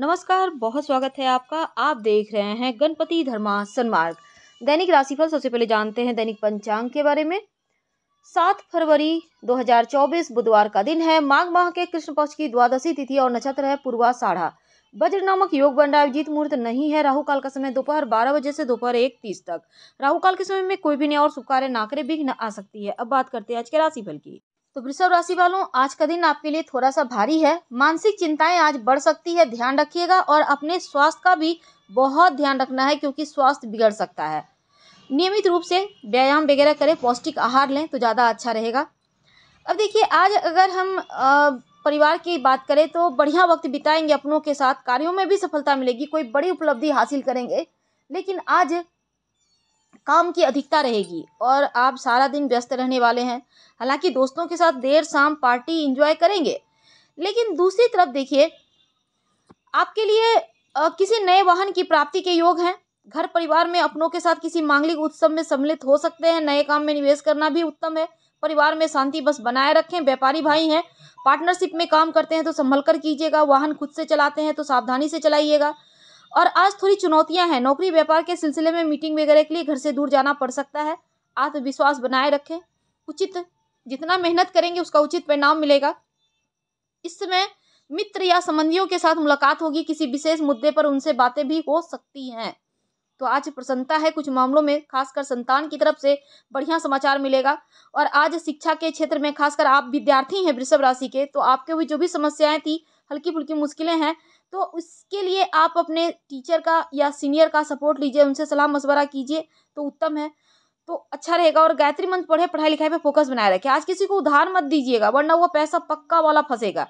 नमस्कार बहुत स्वागत है आपका आप देख रहे हैं गणपति धर्मा सन्मार्ग दैनिक राशिफल सबसे पहले जानते हैं दैनिक पंचांग के बारे में सात फरवरी 2024 बुधवार का दिन है माघ माह के कृष्ण पक्ष की द्वादशी तिथि और नक्षत्र है पूर्वा साढ़ा वज्र नामक योग बन रहा है अभिजीत मुहूर्त नहीं है राहु काल का समय दोपहर बारह बजे से दोपहर एक तीस तक राहु काल के समय में कोई भी नया और शुभ कार्य नाकरे भी आ सकती है अब बात करते हैं आज के राशिफल की तो वृषभ राशि वालों आज का दिन आपके लिए थोड़ा सा भारी है मानसिक चिंताएं आज बढ़ सकती है ध्यान रखिएगा और अपने स्वास्थ्य का भी बहुत ध्यान रखना है क्योंकि स्वास्थ्य बिगड़ सकता है नियमित रूप से व्यायाम वगैरह करें पौष्टिक आहार लें तो ज़्यादा अच्छा रहेगा अब देखिए आज अगर हम परिवार की बात करें तो बढ़िया वक्त बिताएंगे अपनों के साथ कार्यों में भी सफलता मिलेगी कोई बड़ी उपलब्धि हासिल करेंगे लेकिन आज काम की अधिकता रहेगी और आप सारा दिन व्यस्त रहने वाले हैं हालांकि दोस्तों के साथ देर शाम पार्टी इंजॉय करेंगे लेकिन दूसरी तरफ देखिए आपके लिए किसी नए वाहन की प्राप्ति के योग हैं घर परिवार में अपनों के साथ किसी मांगलिक उत्सव में सम्मिलित हो सकते हैं नए काम में निवेश करना भी उत्तम है परिवार में शांति बस बनाए रखें व्यापारी भाई हैं पार्टनरशिप में काम करते हैं तो संभल कर कीजिएगा वाहन खुद से चलाते हैं तो सावधानी से चलाइएगा और आज थोड़ी चुनौतियां हैं नौकरी व्यापार के सिलसिले में मीटिंग वगैरह के लिए घर से दूर जाना पड़ सकता है आत्मविश्वास बनाए रखें उचित जितना मेहनत करेंगे उसका उचित परिणाम मिलेगा इस समय मित्र या संबंधियों के साथ मुलाकात होगी किसी विशेष मुद्दे पर उनसे बातें भी हो सकती हैं तो आज प्रसन्नता है कुछ मामलों में खासकर संतान की तरफ से बढ़िया समाचार मिलेगा और आज शिक्षा के क्षेत्र में खासकर आप विद्यार्थी हैं वृषभ राशि के तो आपके हुई जो भी समस्याएं थी हल्की फुल्की मुश्किलें हैं तो उसके लिए आप अपने टीचर का या सीनियर का सपोर्ट लीजिए उनसे सलाह मशवरा कीजिए तो उत्तम है तो अच्छा रहेगा और गायत्री मंत्र पढ़े पढ़ाई लिखाई पे फोकस बनाए रखें आज किसी को उधार मत दीजिएगा वरना वो पैसा पक्का वाला फंसेगा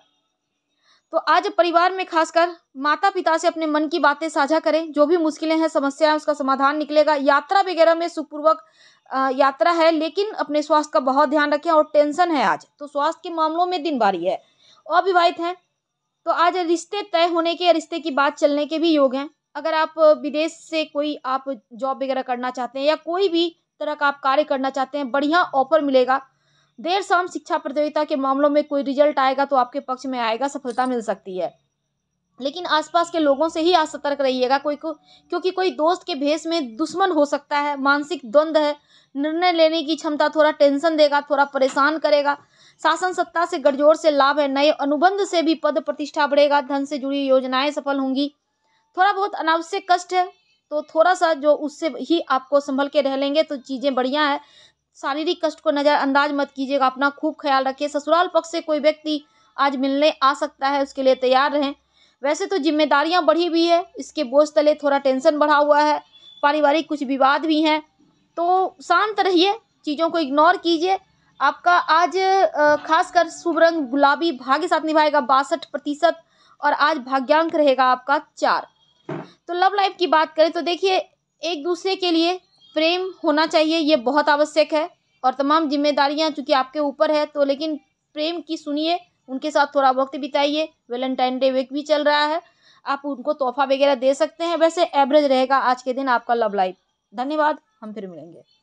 तो आज परिवार में खासकर माता पिता से अपने मन की बातें साझा करें जो भी मुश्किलें हैं समस्या है उसका समाधान निकलेगा यात्रा वगैरह में सुखपूर्वक यात्रा है लेकिन अपने स्वास्थ्य का बहुत ध्यान रखें और टेंशन है आज तो स्वास्थ्य के मामलों में दिन भारी है अविवाहित हैं तो आज रिश्ते तय होने के रिश्ते की बात चलने के भी योग हैं अगर आप विदेश से कोई आप जॉब वगैरह करना चाहते हैं या कोई भी तरह का आप कार्य करना चाहते हैं बढ़िया ऑफर मिलेगा देर शाम शिक्षा प्रतियोगिता के मामलों में कोई रिजल्ट आएगा तो आपके पक्ष में आएगा सफलता मिल सकती है लेकिन आसपास के लोगों से ही आज सतर्क रहिएगा कोई को क्योंकि कोई दोस्त के भेष में दुश्मन हो सकता है मानसिक द्वंद्व है निर्णय लेने की क्षमता थोड़ा टेंशन देगा थोड़ा परेशान करेगा शासन सत्ता से गठजोड़ से लाभ है नए अनुबंध से भी पद प्रतिष्ठा बढ़ेगा धन से जुड़ी योजनाएं सफल होंगी थोड़ा बहुत अनावश्यक कष्ट है तो थोड़ा सा जो उससे ही आपको संभल के रह लेंगे तो चीज़ें बढ़िया है शारीरिक कष्ट को नज़रअंदाज मत कीजिएगा अपना खूब ख्याल रखिए ससुराल पक्ष से कोई व्यक्ति आज मिलने आ सकता है उसके लिए तैयार रहें वैसे तो जिम्मेदारियां बढ़ी हुई है इसके बोझ तले थोड़ा टेंशन बढ़ा हुआ है पारिवारिक कुछ विवाद भी हैं तो शांत रहिए चीज़ों को इग्नोर कीजिए आपका आज खासकर शुभ रंग गुलाबी भाग्य साथ निभाएगा बासठ प्रतिशत और आज भाग्यांक रहेगा आपका चार तो लव लाइफ की बात करें तो देखिए एक दूसरे के लिए प्रेम होना चाहिए ये बहुत आवश्यक है और तमाम जिम्मेदारियां चूँकि आपके ऊपर है तो लेकिन प्रेम की सुनिए उनके साथ थोड़ा वक्त बिताइए वेलेंटाइन डे वेक भी चल रहा है आप उनको तोहफा वगैरह दे सकते हैं वैसे एवरेज रहेगा आज के दिन आपका लव लाइफ धन्यवाद हम फिर मिलेंगे